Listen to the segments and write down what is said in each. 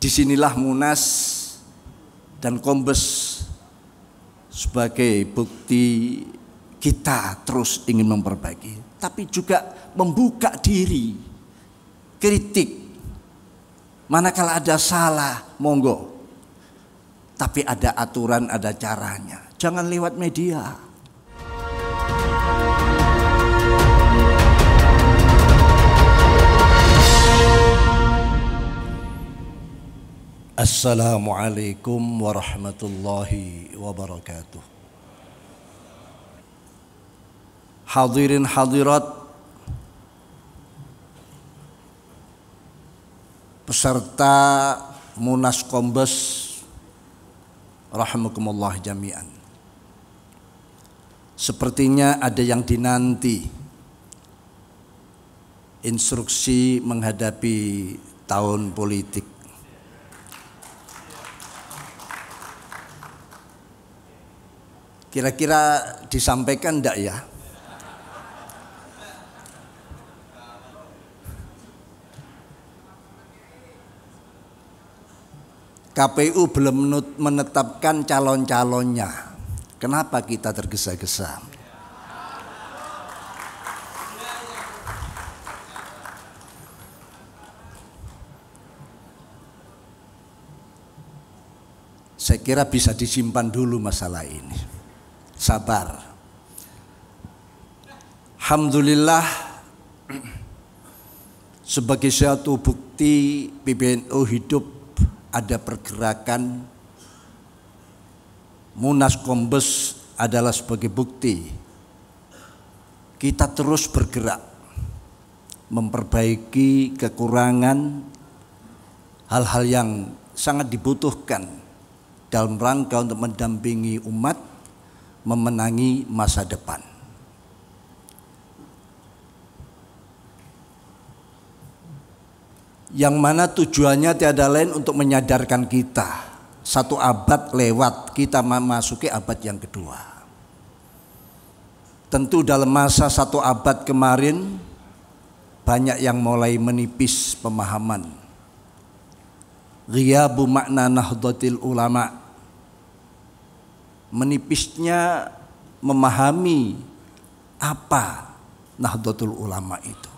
disinilah Munas dan Kombes sebagai bukti kita terus ingin memperbaiki, tapi juga membuka diri, kritik. Manakala ada salah, monggo. Tapi ada aturan, ada caranya. Jangan lewat media. Assalamualaikum warahmatullahi wabarakatuh. Hadirin hadirat peserta Munas Kombes Rahmukumullah jami'an sepertinya ada yang dinanti instruksi menghadapi tahun politik Kira-kira disampaikan enggak ya? KPU belum menetapkan calon-calonnya. Kenapa kita tergesa-gesa? Saya kira bisa disimpan dulu masalah ini sabar. Alhamdulillah sebagai suatu bukti PBNU hidup ada pergerakan Munas Kombes adalah sebagai bukti kita terus bergerak memperbaiki kekurangan hal-hal yang sangat dibutuhkan dalam rangka untuk mendampingi umat memenangi masa depan. Yang mana tujuannya tiada lain untuk menyadarkan kita satu abad lewat kita memasuki abad yang kedua. Tentu dalam masa satu abad kemarin banyak yang mulai menipis pemahaman. Ghiabu makna nahdlatul ulama menipisnya memahami apa Nahdlatul Ulama itu.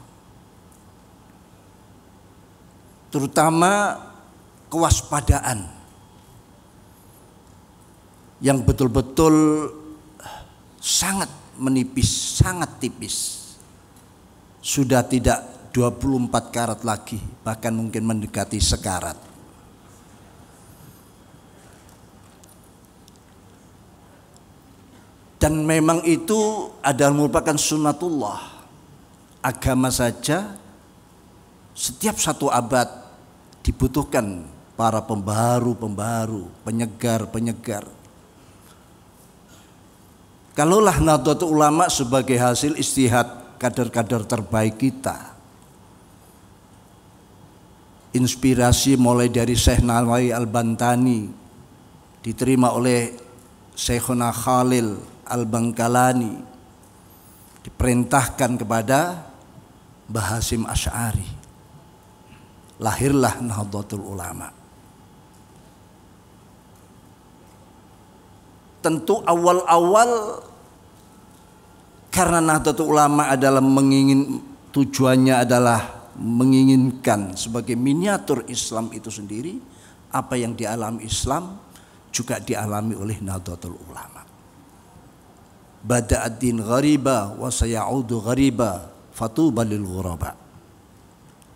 Terutama kewaspadaan yang betul-betul sangat menipis, sangat tipis. Sudah tidak 24 karat lagi, bahkan mungkin mendekati sekarat. Dan memang itu adalah merupakan sunnatullah. Agama saja setiap satu abad dibutuhkan para pembaru-pembaru, penyegar-penyegar. Kalaulah Nahdlatul Ulama sebagai hasil istihad kader-kader terbaik kita. Inspirasi mulai dari Syekh Nawawi Al-Bantani diterima oleh Syekhuna Khalil Al-Bangkalani diperintahkan kepada Bahasim Asy'ari. Lahirlah Nahdlatul Ulama. Tentu awal-awal karena Nahdlatul Ulama adalah mengingin tujuannya adalah menginginkan sebagai miniatur Islam itu sendiri apa yang dialami Islam juga dialami oleh Nahdlatul Ulama bada'ad din ghariba wa sayaudu ghariba fatuba lil ghuraba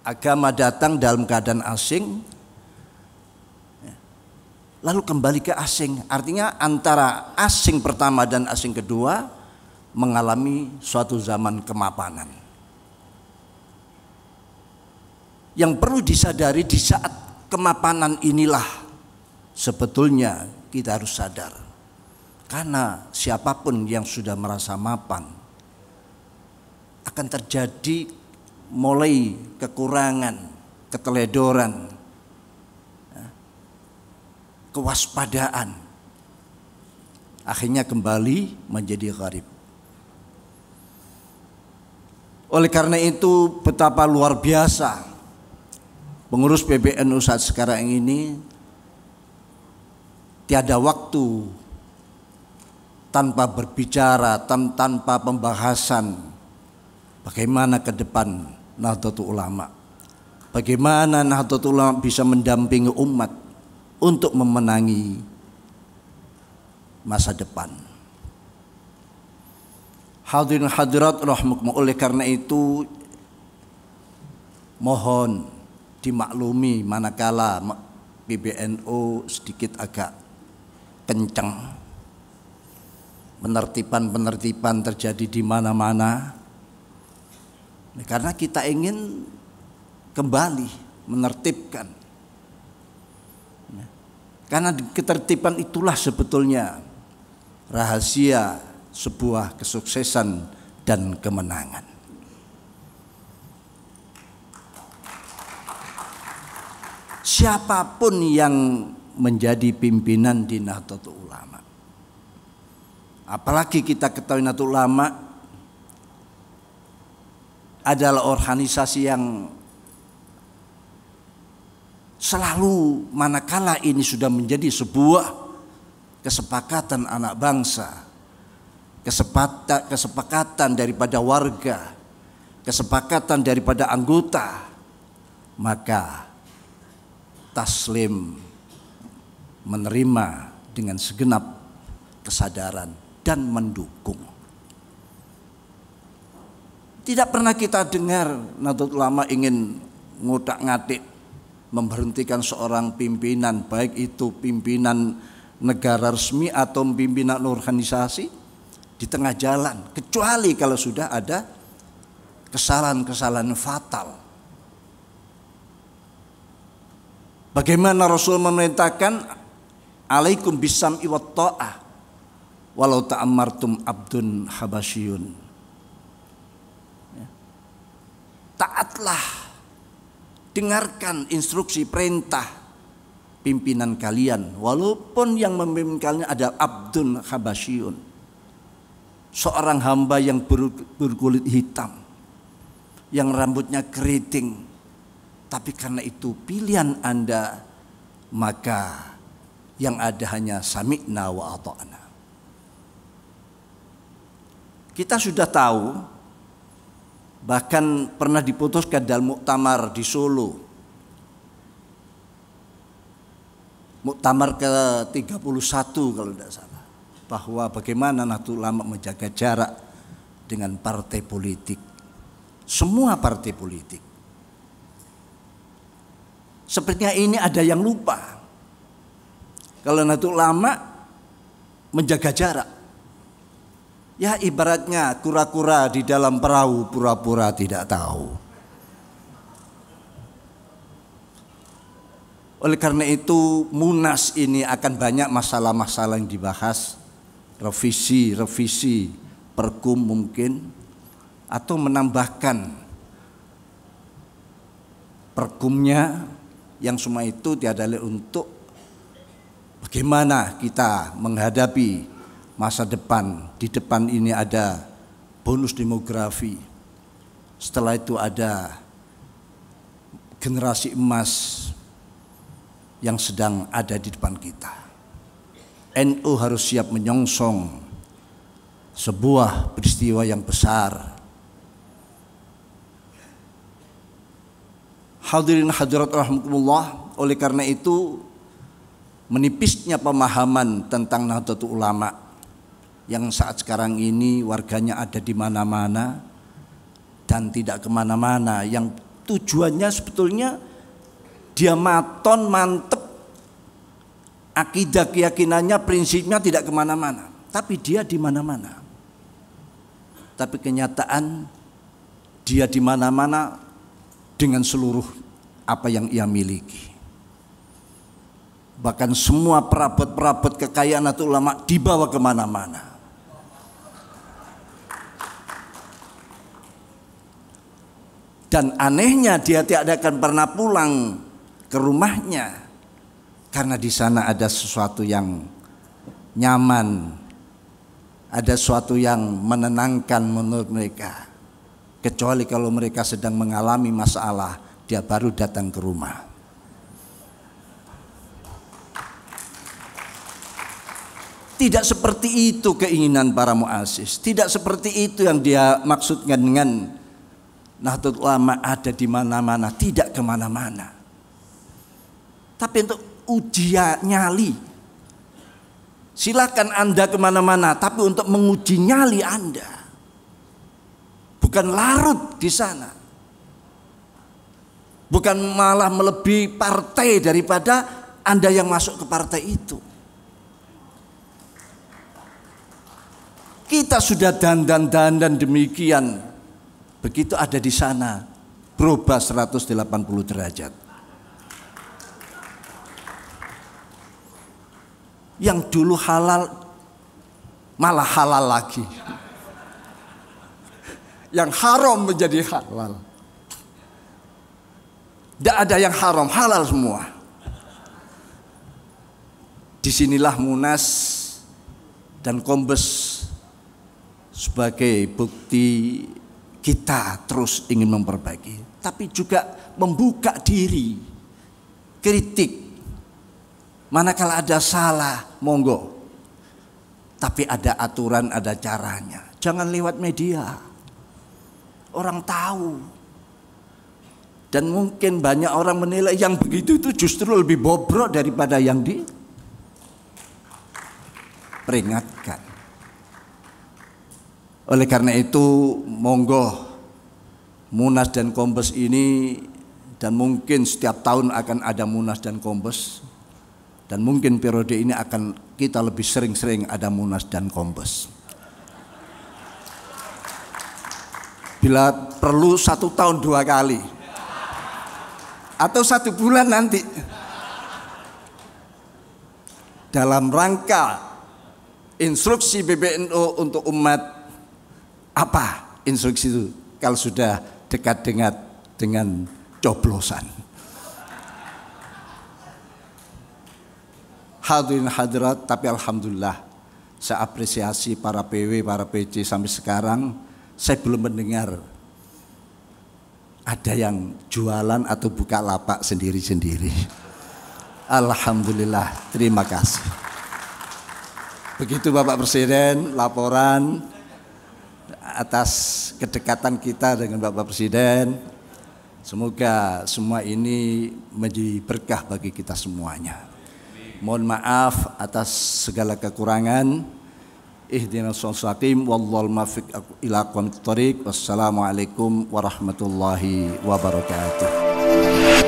agama datang dalam keadaan asing lalu kembali ke asing artinya antara asing pertama dan asing kedua mengalami suatu zaman kemapanan yang perlu disadari di saat kemapanan inilah sebetulnya kita harus sadar karena siapapun yang sudah merasa mapan akan terjadi mulai kekurangan, keteledoran, ya, kewaspadaan. Akhirnya kembali menjadi gharib. Oleh karena itu betapa luar biasa pengurus PBNU saat sekarang ini tiada waktu tanpa berbicara, tanpa pembahasan bagaimana ke depan Nahdlatul Ulama. Bagaimana Nahdlatul Ulama bisa mendampingi umat untuk memenangi masa depan. Hadirin hadirat rahmukum oleh karena itu mohon dimaklumi manakala PBNU sedikit agak kencang penertiban-penertiban terjadi di mana-mana. karena kita ingin kembali menertibkan. karena ketertiban itulah sebetulnya rahasia sebuah kesuksesan dan kemenangan. Siapapun yang menjadi pimpinan di Nahdlatul Ulama Apalagi kita ketahui natul Ulama adalah organisasi yang selalu manakala ini sudah menjadi sebuah kesepakatan anak bangsa, kesepakatan daripada warga, kesepakatan daripada anggota, maka taslim menerima dengan segenap kesadaran dan mendukung. Tidak pernah kita dengar Nahdlatul Ulama ingin ngutak ngatik memberhentikan seorang pimpinan, baik itu pimpinan negara resmi atau pimpinan organisasi di tengah jalan, kecuali kalau sudah ada kesalahan-kesalahan fatal. Bagaimana Rasul memerintahkan alaikum bisam iwat ta'ah walau ta'amartum abdun habasyun ya. taatlah dengarkan instruksi perintah pimpinan kalian walaupun yang memimpin kalian ada abdun habasyun seorang hamba yang berkulit hitam yang rambutnya keriting tapi karena itu pilihan Anda maka yang ada hanya sami'na wa ata'na kita sudah tahu bahkan pernah diputuskan dalam muktamar di Solo. Muktamar ke-31 kalau tidak salah. Bahwa bagaimana Nahdlatul Ulama menjaga jarak dengan partai politik. Semua partai politik. Sepertinya ini ada yang lupa. Kalau Nahdlatul Ulama menjaga jarak. Ya ibaratnya kura-kura di dalam perahu pura-pura tidak tahu. Oleh karena itu munas ini akan banyak masalah-masalah yang dibahas. Revisi, revisi, perkum mungkin. Atau menambahkan perkumnya yang semua itu tiada untuk bagaimana kita menghadapi masa depan. Di depan ini ada bonus demografi. Setelah itu ada generasi emas yang sedang ada di depan kita. NU harus siap menyongsong sebuah peristiwa yang besar. Hadirin hadirat rahmatullah, oleh karena itu menipisnya pemahaman tentang Nahdlatul Ulama yang saat sekarang ini warganya ada di mana-mana dan tidak kemana-mana yang tujuannya sebetulnya dia maton mantep akidah keyakinannya prinsipnya tidak kemana-mana tapi dia di mana-mana tapi kenyataan dia di mana-mana dengan seluruh apa yang ia miliki bahkan semua perabot-perabot kekayaan atau ulama dibawa kemana-mana Dan anehnya dia tidak akan pernah pulang ke rumahnya karena di sana ada sesuatu yang nyaman, ada sesuatu yang menenangkan menurut mereka. Kecuali kalau mereka sedang mengalami masalah, dia baru datang ke rumah. Tidak seperti itu keinginan para muasis. Tidak seperti itu yang dia maksudkan dengan Nahdlatul Ulama ada di mana-mana, tidak kemana-mana. Tapi untuk ujian ya, nyali, silakan Anda kemana-mana, tapi untuk menguji nyali Anda, bukan larut di sana, bukan malah melebihi partai daripada Anda yang masuk ke partai itu. Kita sudah dandan-dandan demikian Begitu ada di sana, berubah 180 derajat. Yang dulu halal malah halal lagi. Yang haram menjadi halal. Tidak ada yang haram, halal semua. Disinilah Munas dan Kombes sebagai bukti kita terus ingin memperbaiki, tapi juga membuka diri, kritik. Manakala ada salah, monggo. Tapi ada aturan, ada caranya. Jangan lewat media. Orang tahu. Dan mungkin banyak orang menilai yang begitu itu justru lebih bobrok daripada yang di peringatkan. Oleh karena itu, monggo Munas dan Kombes ini dan mungkin setiap tahun akan ada Munas dan Kombes dan mungkin periode ini akan kita lebih sering-sering ada Munas dan Kombes. Bila perlu satu tahun dua kali atau satu bulan nanti dalam rangka instruksi BBNO untuk umat apa instruksi itu kalau sudah dekat dengan dengan coblosan? Hadirin hadirat, tapi alhamdulillah saya apresiasi para PW, para PC sampai sekarang saya belum mendengar ada yang jualan atau buka lapak sendiri-sendiri. Alhamdulillah, terima kasih. Begitu Bapak Presiden, laporan atas kedekatan kita dengan Bapak Presiden. Semoga semua ini menjadi berkah bagi kita semuanya. Mohon maaf atas segala kekurangan. Ihdinas wallahul muwaffiq ila Wassalamualaikum warahmatullahi wabarakatuh.